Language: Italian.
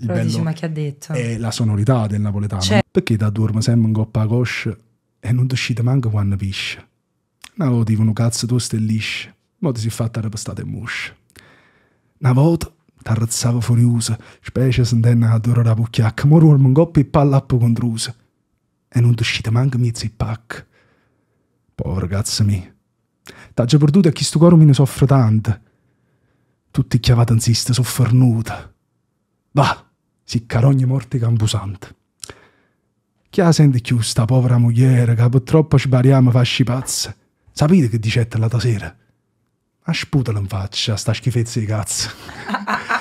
il Però dici, ma che ha detto? è la sonorità del napoletano. Cioè... Perché da Durm sempre un coppa a cosce e non ti uscite manco quando pisce? Una volta dicono cazzo toste e lisce, ma ti si è fatta repastate e musce. Una volta ti t'arrazzava furiosa, specie sentenna che dura la pucchiacca, ma urma un coppa e palla pallappo contrusa. E non ti uscite manco mi il pack. Povero cazzo mio. T'ha già perduto a chi sto coro mi ne soffre tanto. Tutti chiavati in sista, soffernuta. Va! sicca siccarogni morti campusante. Chi la sente più sta povera mogliere che purtroppo ci bariamo fasci pazze? Sapete che dicette la sera? A sputala in faccia, sta schifezza di cazzo.